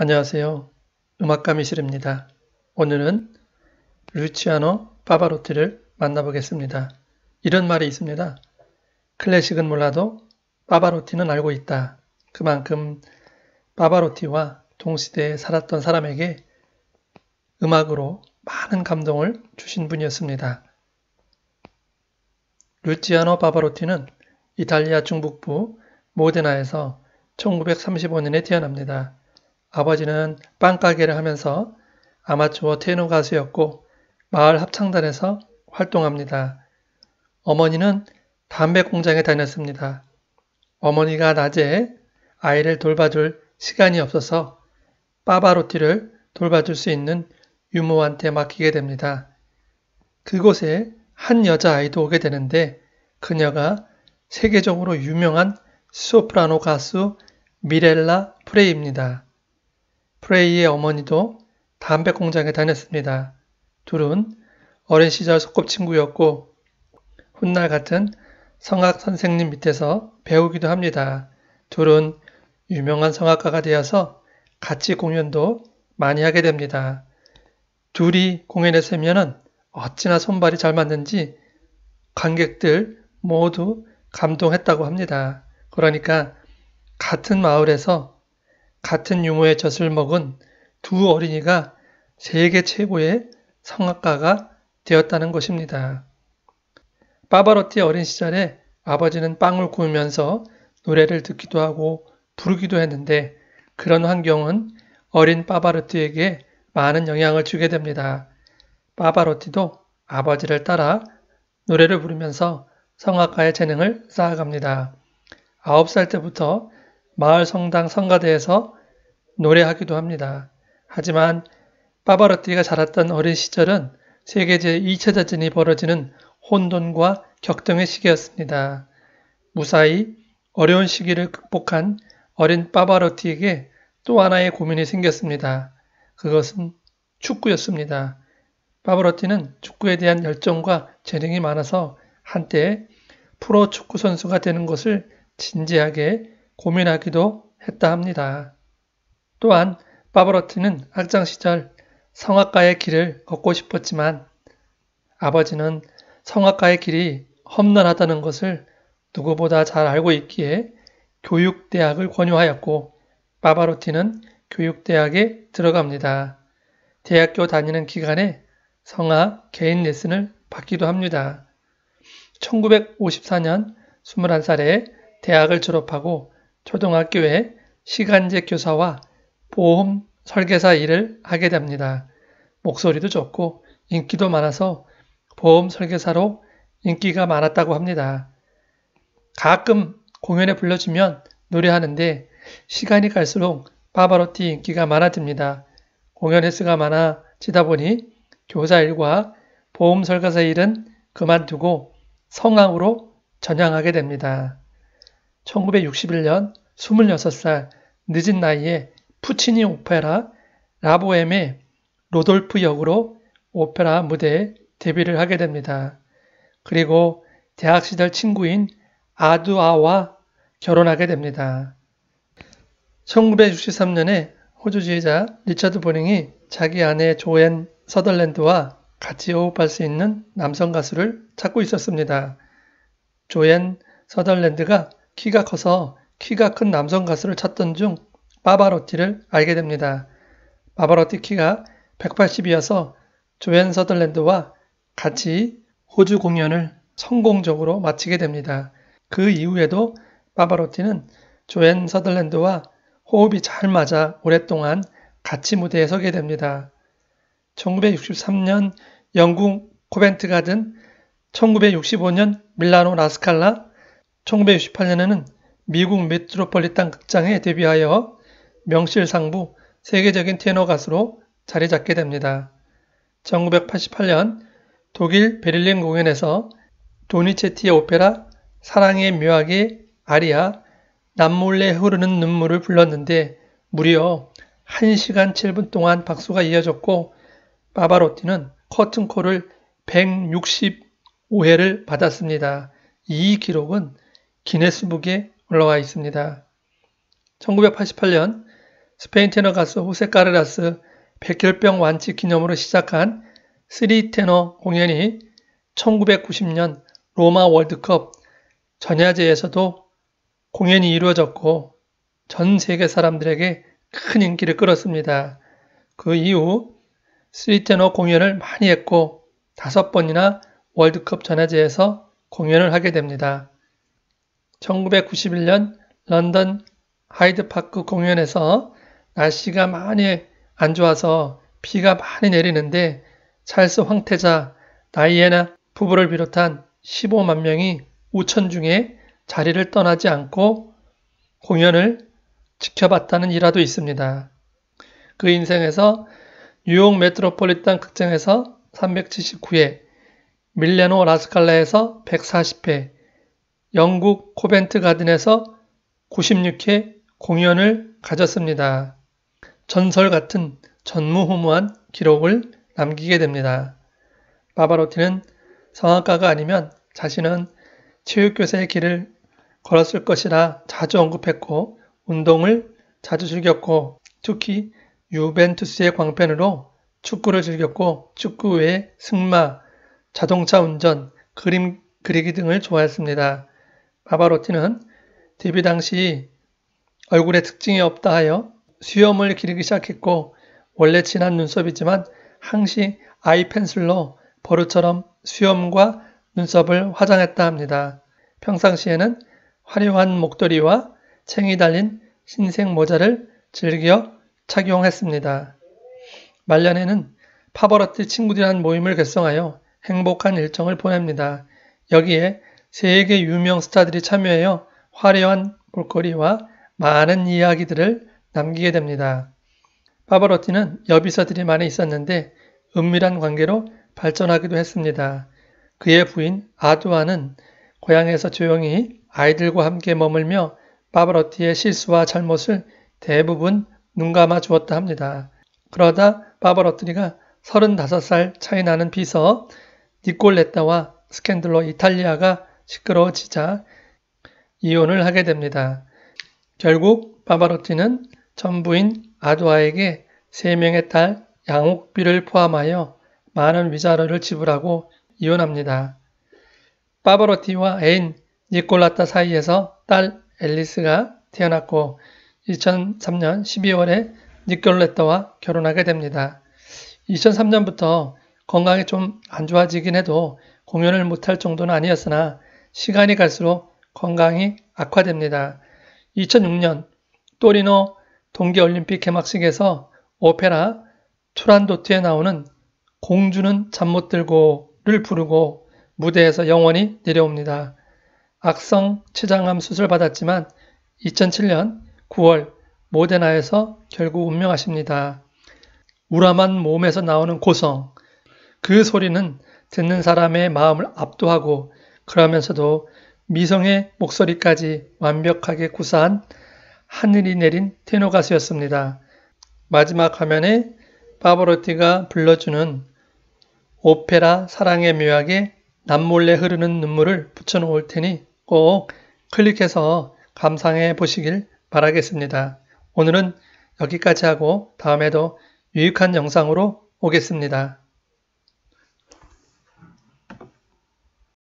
안녕하세요. 음악감이실입니다. 오늘은 루치아노 파바로티를 만나보겠습니다. 이런 말이 있습니다. 클래식은 몰라도 파바로티는 알고 있다. 그만큼 파바로티와 동시대에 살았던 사람에게 음악으로 많은 감동을 주신 분이었습니다. 루치아노 파바로티는 이탈리아 중북부 모데나에서 1935년에 태어납니다. 아버지는 빵가게를 하면서 아마추어 테너 가수였고 마을 합창단에서 활동합니다. 어머니는 담배 공장에 다녔습니다. 어머니가 낮에 아이를 돌봐줄 시간이 없어서 빠바로티를 돌봐줄 수 있는 유모한테 맡기게 됩니다. 그곳에 한 여자아이도 오게 되는데 그녀가 세계적으로 유명한 소프라노 가수 미렐라 프레이입니다. 프레이의 어머니도 담배 공장에 다녔습니다. 둘은 어린 시절 소꿉친구였고 훗날 같은 성악 선생님 밑에서 배우기도 합니다. 둘은 유명한 성악가가 되어서 같이 공연도 많이 하게 됩니다. 둘이 공연에 서면은 어찌나 손발이 잘 맞는지 관객들 모두 감동했다고 합니다. 그러니까 같은 마을에서 같은 유모의 젖을 먹은 두 어린이가 세계 최고의 성악가가 되었다는 것입니다. 파바로티 어린 시절에 아버지는 빵을 구우면서 노래를 듣기도 하고 부르기도 했는데 그런 환경은 어린 파바로티에게 많은 영향을 주게 됩니다. 파바로티도 아버지를 따라 노래를 부르면서 성악가의 재능을 쌓아갑니다. 9살 때부터 마을 성당 성가대에서 노래하기도 합니다. 하지만 파바로티가 자랐던 어린 시절은 세계 제2차 자전이 벌어지는 혼돈과 격등의 시기였습니다. 무사히 어려운 시기를 극복한 어린 파바로티에게 또 하나의 고민이 생겼습니다. 그것은 축구였습니다. 파바로티는 축구에 대한 열정과 재능이 많아서 한때 프로 축구 선수가 되는 것을 진지하게 고민하기도 했다 합니다. 또한 파버로티는 학창 시절 성악가의 길을 걷고 싶었지만 아버지는 성악가의 길이 험난하다는 것을 누구보다 잘 알고 있기에 교육대학을 권유하였고 파바로티는 교육대학에 들어갑니다. 대학교 다니는 기간에 성악 개인 레슨을 받기도 합니다. 1954년 21살에 대학을 졸업하고 초등학교에 시간제 교사와 보험 설계사 일을 하게 됩니다. 목소리도 좋고 인기도 많아서 보험 설계사로 인기가 많았다고 합니다. 가끔 공연에 불러주면 노래하는데 시간이 갈수록 바바로티 인기가 많아집니다. 공연 횟수가 많아지다 보니 교사 일과 보험 설계사 일은 그만두고 성악으로 전향하게 됩니다. 1961년 26살 늦은 나이에 푸치니 오페라 라보엠의 로돌프 역으로 오페라 무대에 데뷔를 하게 됩니다. 그리고 대학 시절 친구인 아두아와 결혼하게 됩니다. 1963년에 호주지휘자 리처드 보닝이 자기 아내 조앤 서덜랜드와 같이 호흡할 수 있는 남성 가수를 찾고 있었습니다. 조앤 서덜랜드가 키가 커서 키가 큰 남성 가수를 찾던 중 바바로티를 알게 됩니다. 바바로티 키가 180이어서 조앤 서덜랜드와 같이 호주 공연을 성공적으로 마치게 됩니다. 그 이후에도 바바로티는 조앤 서덜랜드와 호흡이 잘 맞아 오랫동안 같이 무대에 서게 됩니다. 1963년 영국 코벤트 가든, 1965년 밀라노 라스칼라, 1968년에는 미국 메트로폴리탄 극장에 데뷔하여 명실상부 세계적인 테너 가수로 자리 잡게 됩니다. 1988년 독일 베를린 공연에서 도니체티의 오페라 사랑의 묘하게 아리아 남몰래 흐르는 눈물을 불렀는데 무려 1시간 7분 동안 박수가 이어졌고 바바로티는 커튼콜을 165회를 받았습니다. 이 기록은 기네스북에 올라와 있습니다. 1988년 스페인 테너 가수 호세 까르라스 백혈병 완치 기념으로 시작한 3 테너 공연이 1990년 로마 월드컵 전야제에서도 공연이 이루어졌고 전 세계 사람들에게 큰 인기를 끌었습니다. 그 이후 3테너 공연을 많이 했고 다섯 번이나 월드컵 전야제에서 공연을 하게 됩니다. 1991년 런던 하이드파크 공연에서 날씨가 많이 안 좋아서 비가 많이 내리는데 찰스 황태자 다이애나 부부를 비롯한 15만 명이 5천 중에 자리를 떠나지 않고 공연을 지켜봤다는 일화도 있습니다. 그 인생에서 뉴욕 메트로폴리탄 극장에서 379회, 밀레노 라스칼라에서 140회, 영국 코벤트 가든에서 96회 공연을 가졌습니다. 전설 같은 전무후무한 기록을 남기게 됩니다. 바바로티는 성악가가 아니면 자신은 체육교사의 길을 걸었을 것이라 자주 언급했고 운동을 자주 즐겼고 특히 유벤투스의 광팬으로 축구를 즐겼고 축구 외에 승마, 자동차 운전, 그림 그리기 등을 좋아했습니다. 파바로티는 디비 당시 얼굴에 특징이 없다 하여 수염을 기르기 시작했고 원래 진한 눈썹이지만 항시 아이 펜슬로 버릇처럼 수염과 눈썹을 화장했다 합니다. 평상시에는 화려한 목도리와 챙이 달린 신생 모자를 즐겨 착용했습니다. 말년에는 파버러티 친구들이란 모임을 결성하여 행복한 일정을 보냅니다. 여기에 세계 유명 스타들이 참여하여 화려한 볼거리와 많은 이야기들을 남기게 됩니다. 파바로티는 여비서들이 많이 있었는데 은밀한 관계로 발전하기도 했습니다. 그의 부인 아두아는 고향에서 조용히 아이들과 함께 머물며 파바로티의 실수와 잘못을 대부분 눈감아 주었다 합니다. 그러다 파바로티가 35살 차이 나는 비서 니콜레타와 스캔들로 이탈리아가 시끄러워지자 이혼을 하게 됩니다. 결국 파바로티는 전부인 아두아에게 3명의 딸 양옥비를 포함하여 많은 위자료를 지불하고 이혼합니다. 파바로티와 애인 니콜라타 사이에서 딸 앨리스가 태어났고 2003년 12월에 니콜레타와 결혼하게 됩니다. 2003년부터 건강이 좀 안 좋아지긴 해도 공연을 못할 정도는 아니었으나 시간이 갈수록 건강이 악화됩니다. 2006년 또리노 동계올림픽 개막식에서 오페라 투란도트에 나오는 공주는 잠 못 들고를 부르고 무대에서 영원히 내려옵니다. 악성 췌장암 수술 받았지만 2007년 9월 모데나에서 결국 운명하십니다. 우람한 몸에서 나오는 고성. 그 소리는 듣는 사람의 마음을 압도하고 그러면서도 미성의 목소리까지 완벽하게 구사한 하늘이 내린 테너 가수였습니다. 마지막 화면에 파버로티가 불러주는 오페라 사랑의 묘약에 남몰래 흐르는 눈물을 붙여놓을 테니 꼭 클릭해서 감상해 보시길 바라겠습니다. 오늘은 여기까지 하고 다음에도 유익한 영상으로 오겠습니다.